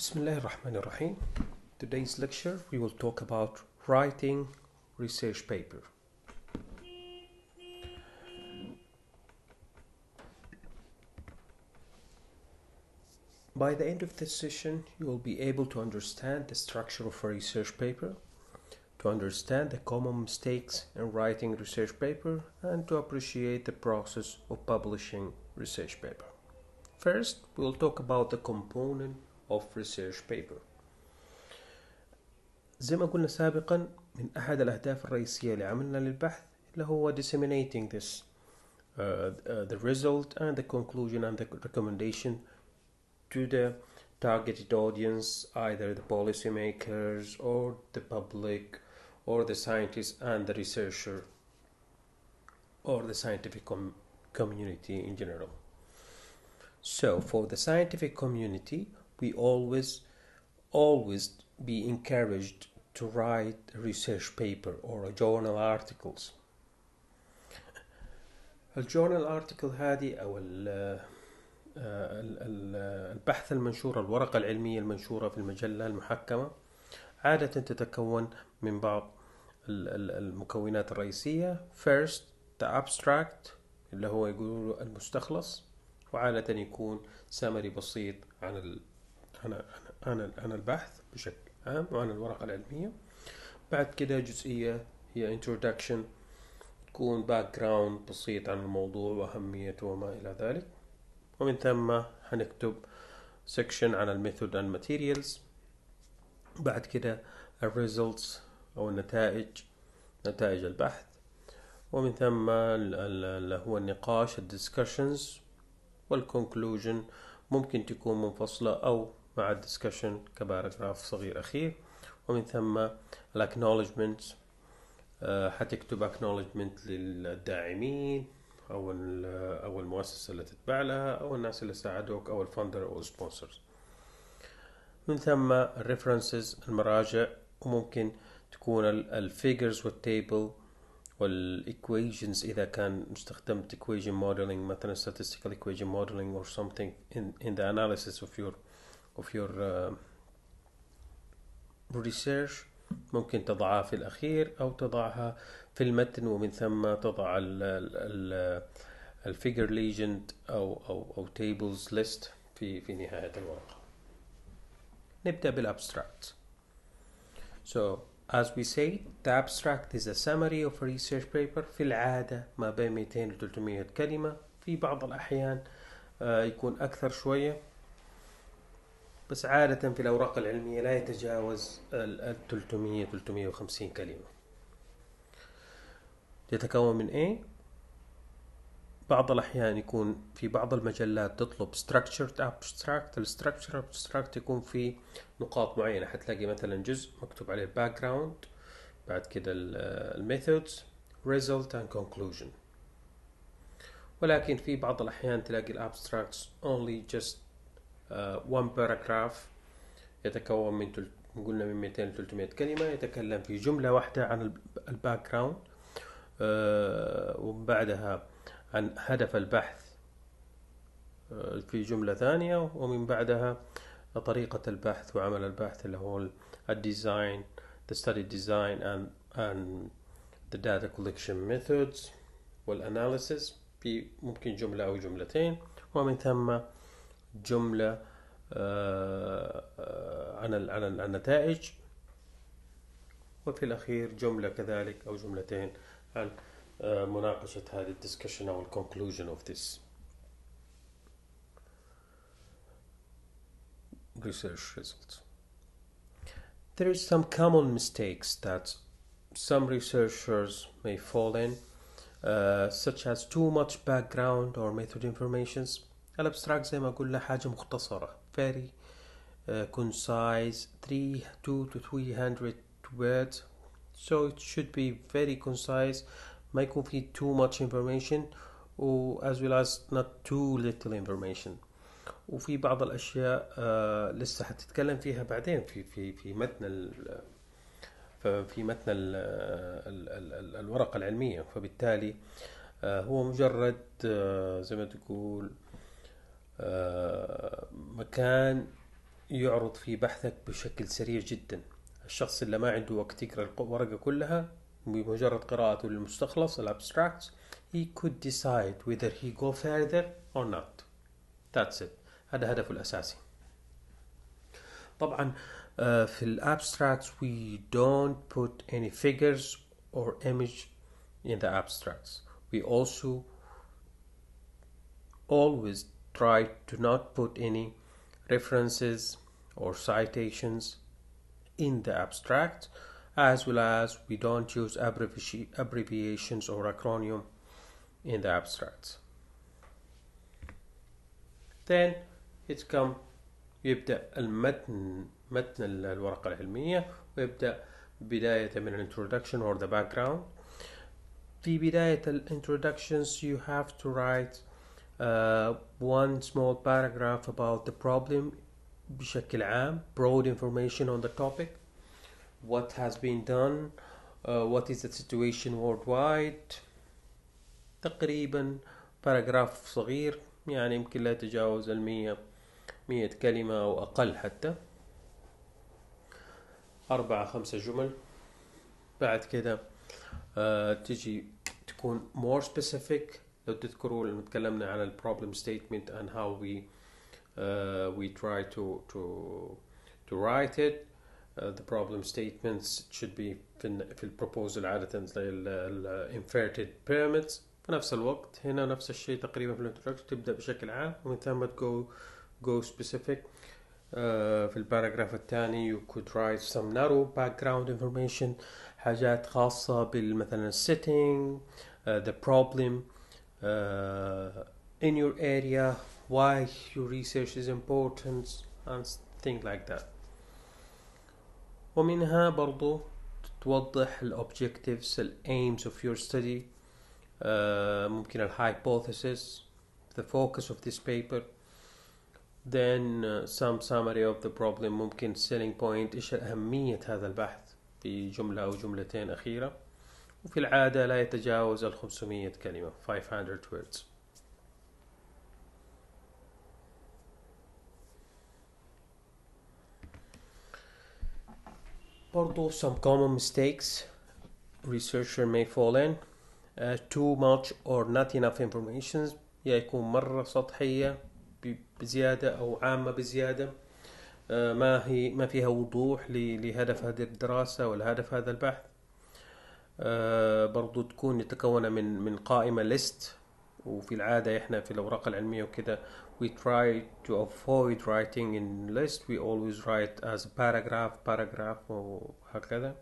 Bismillah rahim Today's lecture we will talk about writing research paper. By the end of this session, you will be able to understand the structure of a research paper, to understand the common mistakes in writing research paper, and to appreciate the process of publishing research paper. First, we will talk about the component of research paper زي ما قلنا سابقا من أحد الأهداف الرئيسية لعملنا للبحث اللي هو disseminating this uh, uh the result and the conclusion and the recommendation to the targeted audience either the policymakers or the public or the scientists and the researcher or the scientific com- community in general so for the scientific community we always, always be encouraged to write a research paper or a journal articles الجورنال ارتكل هذه او ال آه، آه، البحث المنشور الورقة العلمية المنشورة في المجلة المحكمة عادة تتكون من بعض المكونات الرئيسية first the abstract اللي هو يقول المستخلص وعادة يكون سامري بسيط عن أنا أنا أنا البحث بشكل عام وأنا الورقة العلمية بعد كده جزئية هي introduction تكون باك جراوند بسيط عن الموضوع وأهميته وما إلى ذلك ومن ثم هنكتب سكشن عن الميثود اند ماتيريالز بعد كده الريزلتس أو النتائج نتائج البحث ومن ثم اللي هو النقاش الديسكشنز والكونكلوجن ممكن تكون منفصلة أو مع الدسكشن كباراجراف صغير أخير ومن ثم الاكنولجمنت حتكتب اكنولجمنت للداعمين أو أو المؤسسة اللي تتبع لها أو الناس اللي ساعدوك أو الفندر أو السبونسرز من ثم الريفرنسز المراجع وممكن تكون الفيجرز والتيبل والايكويشنز اذا كان استخدمت equation modeling مثلا statistical equation modeling or something in, in the analysis of your of your uh, research ممكن تضعها في الأخير أو تضعها في المتن ومن ثم تضع ال ال الفيجر ليجند أو أو أو tables list في في نهاية الورقة. نبدأ بالabstract. So as we say the abstract is a summary of a research paper في العادة ما بين 200 و 300 كلمة في بعض الأحيان آه، يكون أكثر شوية بس عادة في الأوراق العلمية لا يتجاوز ال 300 350 كلمة يتكون من إيه؟ بعض الأحيان يكون في بعض المجلات تطلب structured abstract ال structured abstract يكون في نقاط معينة حتلاقي مثلا جزء مكتوب عليه background بعد كده الميثودز result and conclusion ولكن في بعض الأحيان تلاقي الابستراكتس only just آه، one paragraph يتكون من تل... قلنا من 200 ل 300 كلمه يتكلم في جمله واحده عن الباك جراوند آه، ومن بعدها عن هدف البحث آه، في جمله ثانيه ومن بعدها طريقه البحث وعمل البحث اللي هو الديزاين the study design and and the data collection methods والاناليسيس في ممكن جمله او جملتين ومن ثم جمله عن عن النتائج وفي الاخير جمله كذلك او جملتين عن مناقشه هذه الدسكشن او الكونكلوجن اوف ذس research results. There is some common mistakes that some researchers may fall in, uh, such as too much background or method informations, الابستراكت زي ما قلنا حاجة مختصرة very uh, concise 3 2 to 300 words so it should be very concise ما يكون في too much information و as well as not too little information وفي بعض الاشياء uh, لسه حتتكلم فيها بعدين في في في متن ال uh, في متن الـ uh, الـ الـ الـ الـ الورقة العلمية فبالتالي uh, هو مجرد زي ما تقول آه، مكان يعرض في بحثك بشكل سريع جدا الشخص اللي ما عنده وقت يقرا الورقه كلها بمجرد قراءته للمستخلص الابستراكت he could decide whether he go further or not that's it هذا هدفه الاساسي طبعا آه، في الابستراكت we don't put any figures or image in the abstracts we also always try to not put any references or citations in the abstract as well as we don't use abbreviations or acronym in the abstracts then it's come يبدأ المتن متن الورقة العلمية ويبدأ بداية من الانترودكشن or the background في بداية الانترودكشنز you have to write one small paragraph about the problem بشكل عام broad information on the topic what has been done uh, what is the situation worldwide تقريبا paragraph صغير يعني يمكن لا يتجاوز المية مية كلمة أو أقل حتى أربعة خمسة جمل بعد كده uh, تجي تكون more specific لو تذكروا لما تكلمنا عن البروبلم ستيتمنت and how we uh, we try to to to write it uh, the problem statements should be في في البروبوزل عادة زي الانفيرتد pyramids في نفس الوقت هنا نفس الشيء تقريبا في الانترودكشن تبدا بشكل عام ومن ثم تجو go specific uh, في الباراجراف الثاني you could write some narrow background information حاجات خاصة بالمثلا setting uh, the problem uh, in your area, why your research is important and things like that ومنها برضو توضح ال objectives ال aims of your study uh, ممكن ال hypothesis the focus of this paper then uh, some summary of the problem ممكن selling point ايش أهمية هذا البحث في جملة أو جملتين أخيرة وفي العادة لا يتجاوز ال 500 كلمة 500 words برضو some common mistakes researcher may fall in uh, too much or not enough information يا يكون مرة سطحية بزيادة أو عامة بزيادة uh, ما هي ما فيها وضوح لهدف هذه الدراسة والهدف هذا البحث آه، برضو تكون متكونة من من قائمة ليست وفي العادة احنا في الأوراق العلمية وكذا we try to avoid writing in list we always write as paragraph paragraph وهكذا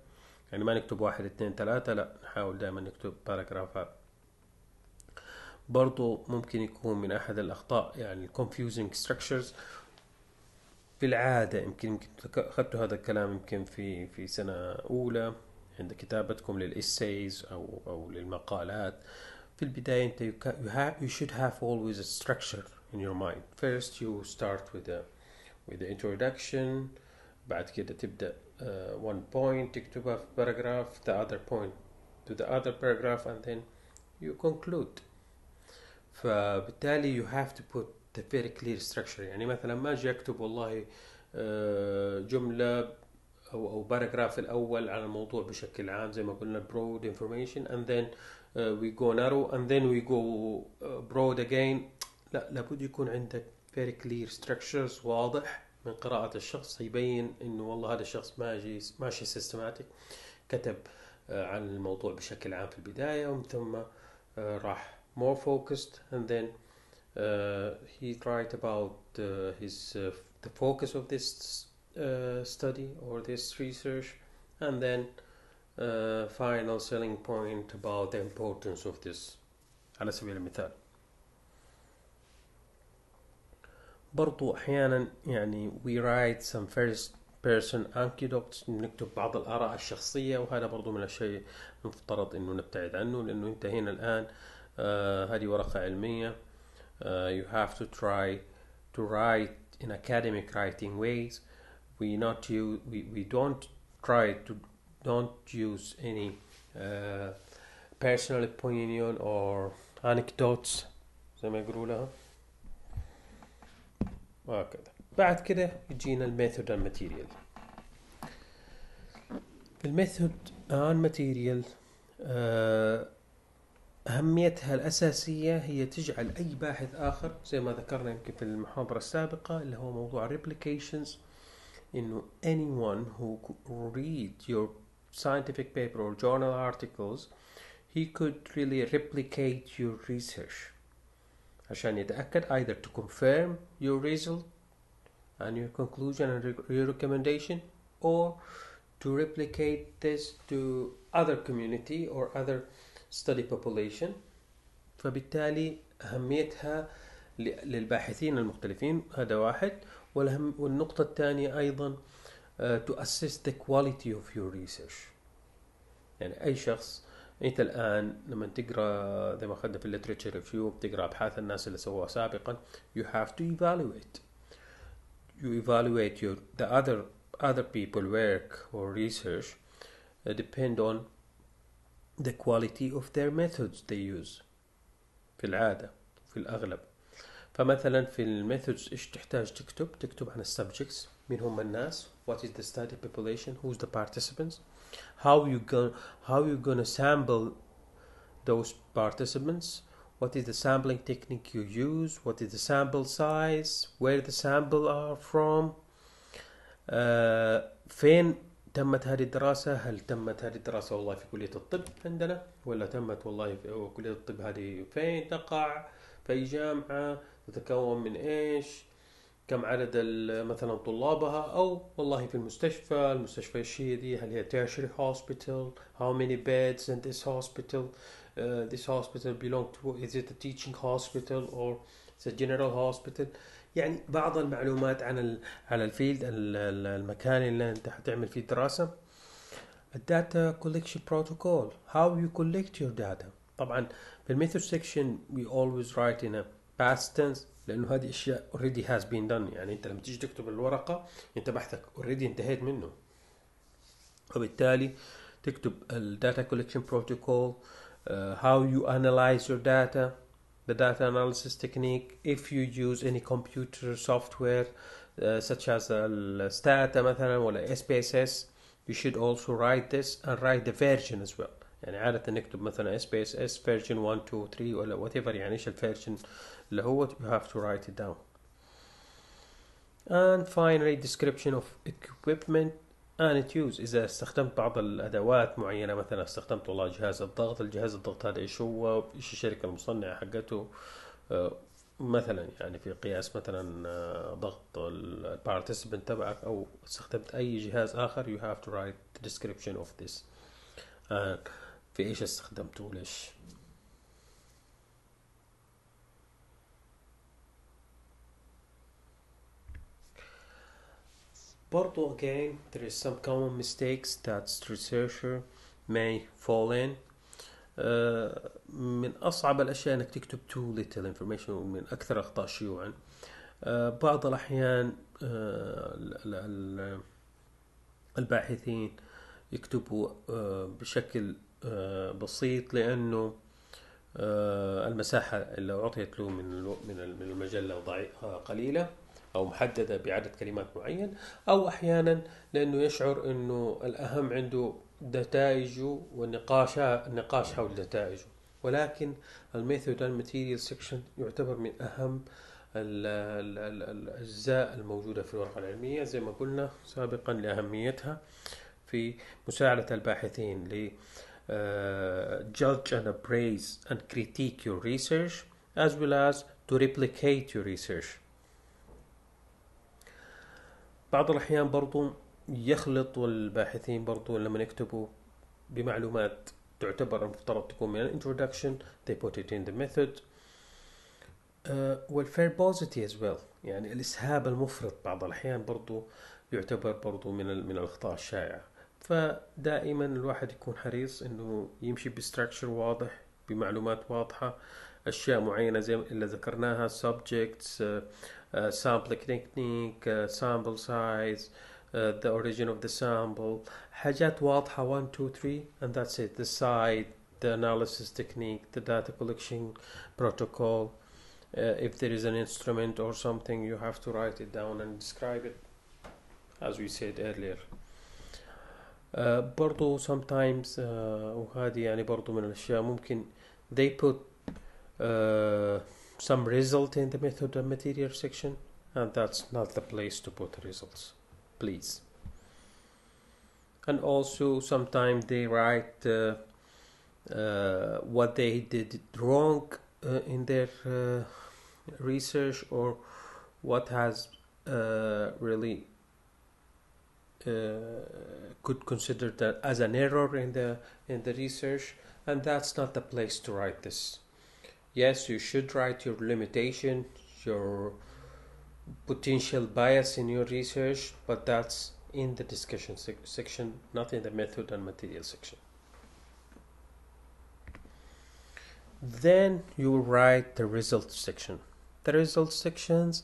يعني ما نكتب واحد اتنين تلاتة لا نحاول دائما نكتب باراجرافات برضو ممكن يكون من أحد الأخطاء يعني confusing structures في العادة يمكن أخذت هذا الكلام يمكن في في سنة أولى عند كتابتكم للإسايز أو أو للمقالات في البداية أنت you, you, have, you should have always a structure in your mind first you start with the with the introduction بعد كده تبدأ uh, one point تكتبها في paragraph the other point to the other paragraph and then you conclude فبالتالي you have to put the very clear structure يعني مثلا ما اجي اكتب والله جملة او او باراجراف الاول على الموضوع بشكل عام زي ما قلنا broad information and then وي uh, we go narrow and then we go uh, broad again لا لابد يكون عندك very clear structures واضح من قراءة الشخص يبين انه والله هذا الشخص ماشي ماشي سيستماتيك كتب uh, عن الموضوع بشكل عام في البداية ومن ثم راح more focused and then هي he write about ذا his اوف the focus of this uh, study or this research, and then uh, final selling point about the importance of this على سبيل المثال برضو أحيانا يعني we write some first person anecdotes نكتب بعض الآراء الشخصية وهذا برضو من الشيء المفترض أنه نبتعد عنه لأنه أنت هنا الآن آه هذه ورقة علمية uh, you have to try to write in academic writing ways we not use we, we don't try to don't use any uh, personal opinion or anecdotes زي ما يقولوا لها وهكذا بعد كده يجينا الميثود اند ماتيريال الميثود اند آه، ماتيريال أهميتها الأساسية هي تجعل أي باحث آخر زي ما ذكرنا يمكن في المحاضرة السابقة اللي هو موضوع replications you know anyone who read your scientific paper or journal articles he could really replicate your research عشان يتأكد either to confirm your result and your conclusion and your recommendation or to replicate this to other community or other study population فبالتالي أهميتها للباحثين المختلفين هذا واحد والهم والنقطة الثانية أيضا to assess the quality of your research يعني أي شخص أنت الآن لما تقرأ زي ما أخذنا في literature review بتقرأ أبحاث الناس اللي سووها سابقا you have to evaluate you evaluate your the other other people work or research uh, depend on the quality of their methods they use في العادة في الأغلب فمثلا في الميثودز ايش تحتاج تكتب تكتب عن السبجكتس مين هم الناس what is the study population who's the participants how you go how you gonna sample those participants what is the sampling technique you use what is the sample size where the sample are from uh, فين تمت هذه الدراسة هل تمت هذه الدراسة والله في كلية الطب عندنا ولا تمت والله في كلية الطب هذه فين تقع في جامعة تتكون من ايش كم عدد مثلا طلابها او والله في المستشفى المستشفى الشيء دي هل هي tertiary hospital how many beds in this hospital uh, this hospital belong to is it a teaching hospital or it's a general hospital يعني بعض المعلومات عن على الفيلد المكان اللي انت حتعمل فيه دراسه الداتا collection protocol how you collect your data طبعا في الميثود section we always write in a past tense لانه هذه اشياء already has been done يعني انت لما تيجي تكتب الورقه انت بحثك already انتهيت منه وبالتالي تكتب collection protocol uh, how you analyze your data the data analysis technique if you use any computer software uh, such as الستاتا مثلا ولا SPSS you should also write this and write the version as well يعني عادة نكتب مثلا SPSS اس فيرجن 1 2 3 ولا وات ايفر يعني ايش الفيرجن اللي هو you have to write it down and finally description of equipment and it use اذا استخدمت بعض الادوات معينه مثلا استخدمت والله جهاز الضغط الجهاز الضغط هذا ايش هو ايش الشركه المصنعه حقته آه، مثلا يعني في قياس مثلا آه، ضغط البارتيسبنت تبعك او استخدمت اي جهاز اخر you have to write description of this uh, في ايش استخدمته ليش برضو again there is some common mistakes that researcher may fall in uh, من أصعب الأشياء أنك تكتب too little information ومن أكثر الأخطاء شيوعا uh, بعض الأحيان uh, الباحثين يكتبوا بشكل آه، بسيط لانه آه، المساحه اللي اعطيت له من من المجله قليله او محدده بعدد كلمات معين او احيانا لانه يشعر انه الاهم عنده نتائجه والنقاش النقاش حول نتائجه ولكن الميثود اند ماتيريال سيكشن يعتبر من اهم الاجزاء الموجوده في الورقه العلميه زي ما قلنا سابقا لاهميتها في مساعده الباحثين uh, judge and appraise and critique your research as well as to replicate your research بعض الأحيان برضو يخلط الباحثين برضو لما يكتبوا بمعلومات تعتبر المفترض تكون من الانترودكشن they put it in the method uh, verbosity as well يعني الإسهاب المفرط بعض الأحيان برضو يعتبر برضو من من الأخطاء الشائعة فدائما الواحد يكون حريص انه يمشي بستراكشر واضح بمعلومات واضحة اشياء معينة زي اللي ذكرناها subjects sample technique sample size the origin of the sample حاجات واضحة 1 2 3 and that's it the site the analysis technique the data collection protocol uh, if there is an instrument or something you have to write it down and describe it as we said earlier برضو sometimes وهذه يعني برضو من الأشياء ممكن they put some result in the method and material section and that's not the place to put results please and also sometimes they write uh, uh, what they did wrong uh, in their research or what has really uh, could consider that as an error in the in the research, and that's not the place to write this. Yes, you should write your limitation, your potential bias in your research, but that's in the discussion sec- section, not in the method and material section. Then you write the results section. The results sections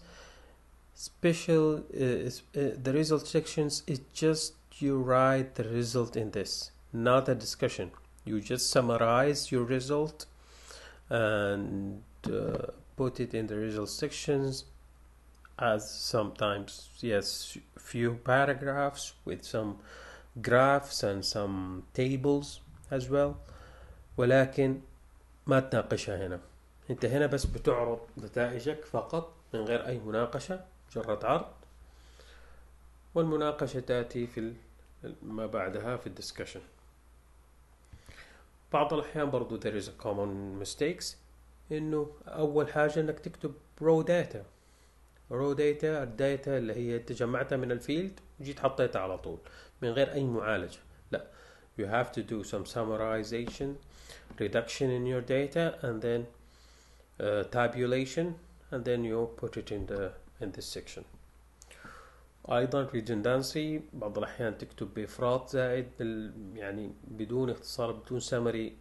special uh, uh, the result sections is just you write the result in this not a discussion you just summarize your result and uh, put it in the result sections as sometimes yes few paragraphs with some graphs and some tables as well ولكن ما تناقشها هنا انت هنا بس بتعرض نتائجك فقط من غير اي مناقشه جرة عرض والمناقشة تأتي في ما بعدها في الدسكشن بعض الأحيان برضو there is a common mistakes إنه أول حاجة إنك تكتب raw data raw data الداتا اللي هي أنت جمعتها من الفيلد وجيت حطيتها على طول من غير أي معالجة لا you have to do some summarization reduction in your data and then uh, tabulation and then you put it in the in this section ايضا redundancy بعض الاحيان تكتب بافراط زائد يعني بدون اختصار بدون سمري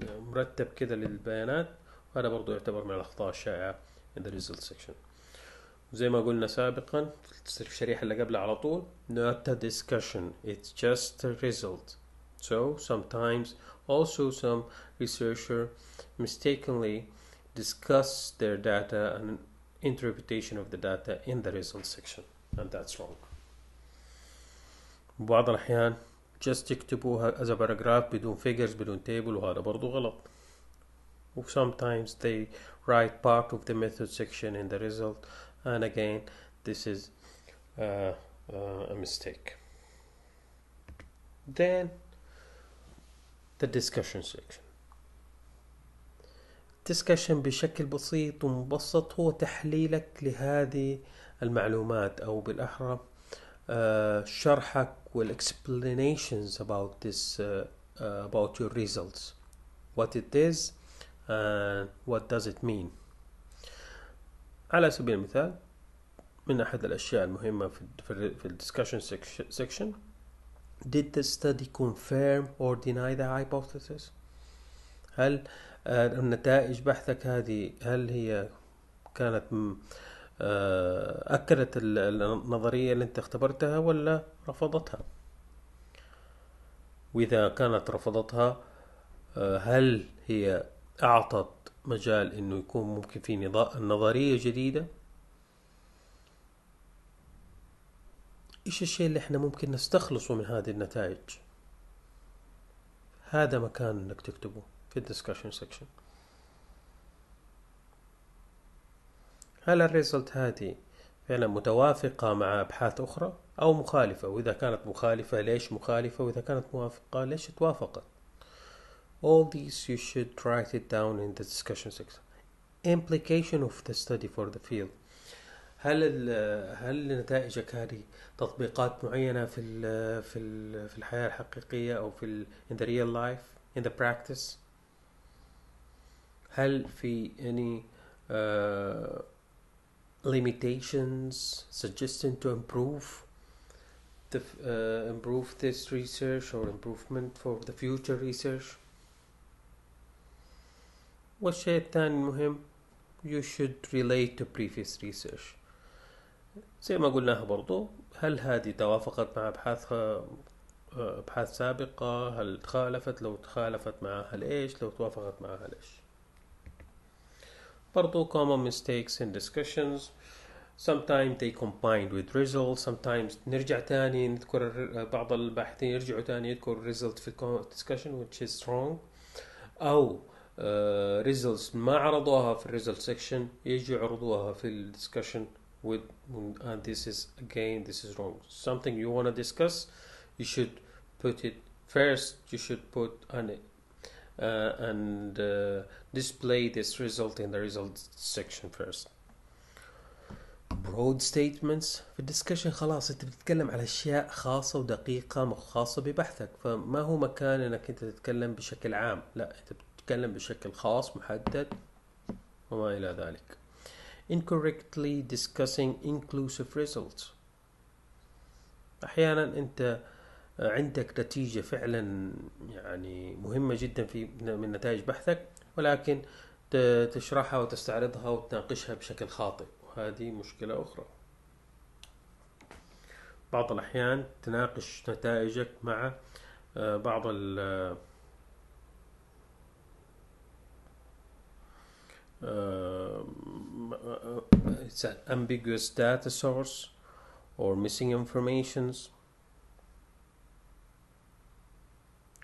مرتب كده للبيانات وهذا برضو يعتبر من الاخطاء الشائعه in the result section زي ما قلنا سابقا في الشريحه اللي قبلها على طول not a discussion it's just a result so sometimes also some researcher mistakenly discuss their data and interpretation of the data in the result section and that's wrong بعض الأحيان just يكتبوها as a paragraph بدون figures بدون table وهذا برضو غلط sometimes they write part of the method section in the result and again this is uh, uh, a mistake then the discussion section الديسكشن بشكل بسيط ومبسط هو تحليلك لهذه المعلومات او بالاحرى آه، شرحك والاكسبلينيشنز اباوت ذس اباوت يور your results what it is and what does it mean على سبيل المثال من احد الاشياء المهمه في في الديسكشن section did the study confirm or deny the hypothesis هل آه، نتائج بحثك هذه هل هي كانت آه، أكدت النظرية اللي أنت اختبرتها ولا رفضتها وإذا كانت رفضتها آه، هل هي أعطت مجال أنه يكون ممكن في نظرية جديدة إيش الشيء اللي إحنا ممكن نستخلصه من هذه النتائج هذا مكان أنك تكتبه في الديسكشن سكشن هل الريزلت هذه فعلا متوافقة مع أبحاث أخرى أو مخالفة وإذا كانت مخالفة ليش مخالفة وإذا كانت موافقة ليش توافقت All these you should write it down in the discussion section Implication of the study for the field هل هل نتائجك هذه تطبيقات معينة في ال في ال في الحياة الحقيقية أو في ال in the real life in the practice هل في any uh, limitations suggesting to improve the, uh, improve this research or improvement for the future research والشيء الثاني المهم you should relate to previous research زي ما قلناها برضو هل هذه توافقت مع أبحاثها أبحاث سابقة هل تخالفت لو تخالفت معها ليش لو توافقت معها ليش برضو common mistakes in discussions sometimes they combined with results sometimes نرجع تاني نذكر بعض الباحثين يرجعوا تاني يذكروا result في discussion which is wrong أو results ما عرضوها في result section يجوا يعرضوها في discussion with and this is again this is wrong something you want to discuss you should put it first you should put an Uh, and uh, display this result in the results section first broad statements في الدسكشن خلاص انت بتتكلم على اشياء خاصة ودقيقة خاصة ببحثك فما هو مكان انك انت تتكلم بشكل عام لا انت بتتكلم بشكل خاص محدد وما الى ذلك incorrectly discussing inclusive results احيانا انت عندك نتيجة فعلا يعني مهمة جدا في من نتائج بحثك ولكن تشرحها وتستعرضها وتناقشها بشكل خاطئ وهذه مشكلة أخرى بعض الأحيان تناقش نتائجك مع آه، بعض ال آه، آه، it's an ambiguous data source or missing informations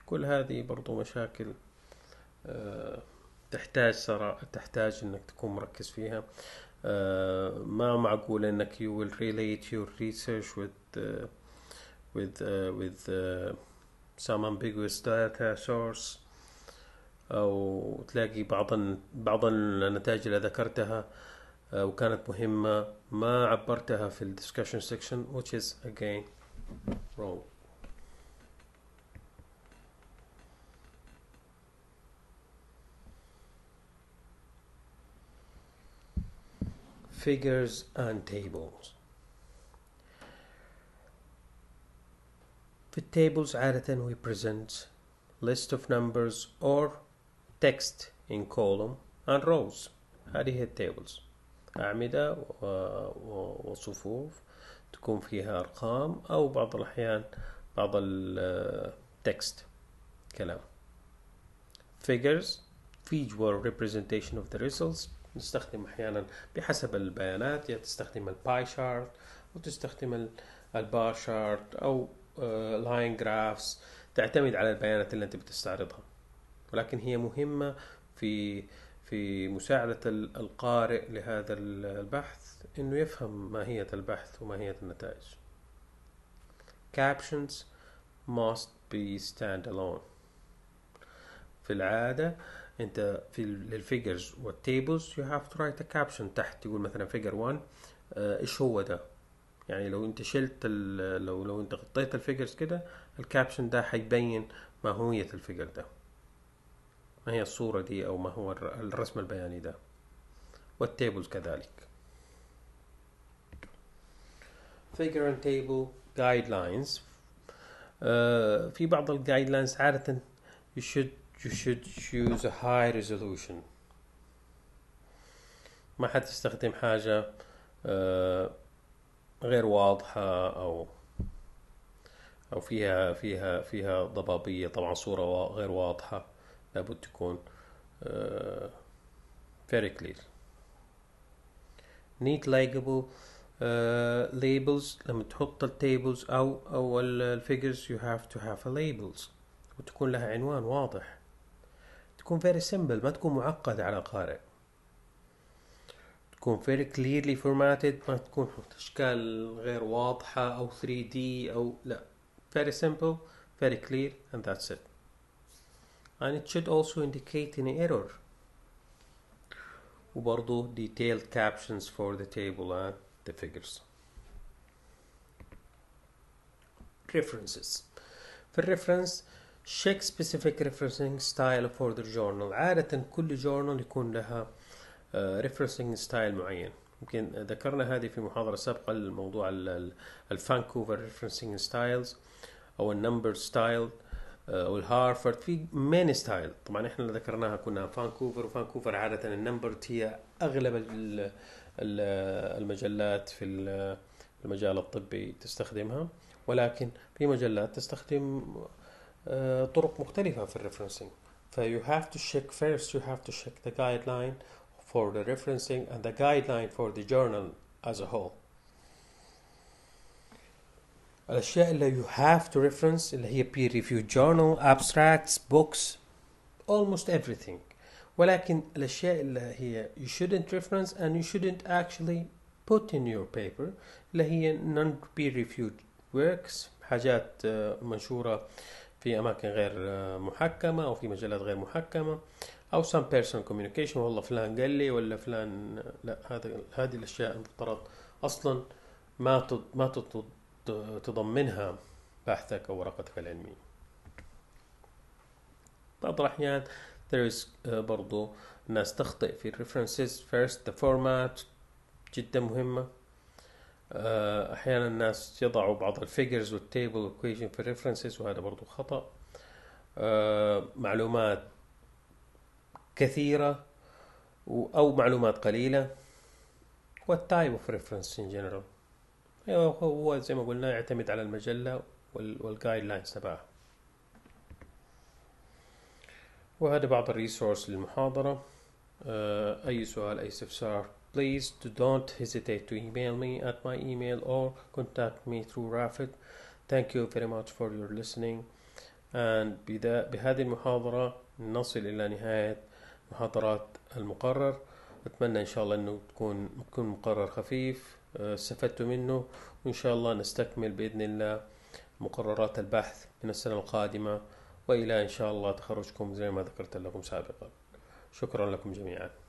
كل هذه برضو مشاكل آه، تحتاج صراحة تحتاج انك تكون مركز فيها آه، ما معقول انك you will relate your research with آه، with with some ambiguous data source او تلاقي بعض بعض النتائج اللي ذكرتها وكانت مهمة ما عبرتها في الديسكشن سيكشن which is again wrong figures and tables في tables عادة we present list of numbers or text in column and rows هذه التابلز أعمدة وصفوف تكون فيها أرقام أو بعض الأحيان بعض التكست كلام figures visual representation of the results نستخدم احيانا بحسب البيانات يا تستخدم الباي شارت وتستخدم البار شارت او آه، لاين جرافس تعتمد على البيانات اللي انت بتستعرضها ولكن هي مهمة في في مساعدة القارئ لهذا البحث انه يفهم ماهية البحث وماهية النتائج captions must be standalone في العادة انت في الفيجرز والتيبلز يو هاف تو رايت ا كابشن تحت يقول مثلا فيجر 1 آه، ايش هو ده يعني لو انت شلت لو لو انت غطيت الفيجرز كده الكابشن ده هيبين هوية الفيجر ده ما هي الصورة دي او ما هو الرسم البياني ده والتيبلز كذلك figure and table guidelines uh, في بعض الجايد لاينز عادة you should you should choose a high resolution ما حتستخدم حاجة آه، غير واضحة أو أو فيها فيها فيها ضبابية طبعا صورة غير واضحة لابد تكون آه، very clear neat legible uh, آه، labels لما تحط التيبلز أو أو الفيجرز you have to have a labels وتكون لها عنوان واضح تكون فيري سمبل ما تكون معقد على القارئ تكون فيري كليرلي فورماتد ما تكون اشكال غير واضحه او 3 دي او لا very simple very clear and that's it and it should also indicate any error وبرضو detailed captions for the table and the figures references في الريفرنس شيك سبيسيفيك ريفرنسينج ستايل فور ذا جورنال عادة كل جورنال يكون لها uh, آه, ستايل معين يمكن ذكرنا هذه في محاضرة سابقة الموضوع الفانكوفر ريفرنسينج ستايلز أو النمبر ستايل آه, أو الهارفرد في مين ستايل طبعا احنا اللي ذكرناها كنا فانكوفر وفانكوفر عادة النمبر هي أغلب المجلات في المجال الطبي تستخدمها ولكن في مجلات تستخدم طرق مختلفة في الريفرنسنج ف you have to check first you have to check the guideline for the referencing and the guideline for the journal as a whole الأشياء اللي you have to reference اللي هي peer review journal abstracts books almost everything ولكن الأشياء اللي هي you shouldn't reference and you shouldn't actually put in your paper اللي هي non peer reviewed works حاجات منشورة في اماكن غير آه، محكمه او في مجالات غير محكمه او سام بيرسون كوميونيكيشن والله فلان قال لي ولا فلان آه، لا هذه هذه الاشياء المفترض اصلا ما ما تضمنها بحثك او ورقتك العلميه بعض الأحيان there is آه، برضو الناس تخطئ في references first the format جدا مهمة آه، احيانا الناس يضعوا بعض الفيجرز والتيبل والكويشن في الريفرنسز وهذا برضو خطا آه، معلومات كثيره او معلومات قليله والتايب اوف ريفرنس ان جنرال هو زي ما قلنا يعتمد على المجله والجايد لاينز تبعها وهذا بعض الريسورس للمحاضره آه، اي سؤال اي استفسار Please do don't hesitate to email me at my email or contact me through Rafid. Thank you very much for your listening. And بهذه المحاضرة نصل إلى نهاية محاضرات المقرر. أتمنى إن شاء الله أنه تكون تكون مقرر خفيف آه، استفدت منه وإن شاء الله نستكمل بإذن الله مقررات البحث من السنة القادمة وإلى إن شاء الله تخرجكم زي ما ذكرت لكم سابقا شكرا لكم جميعا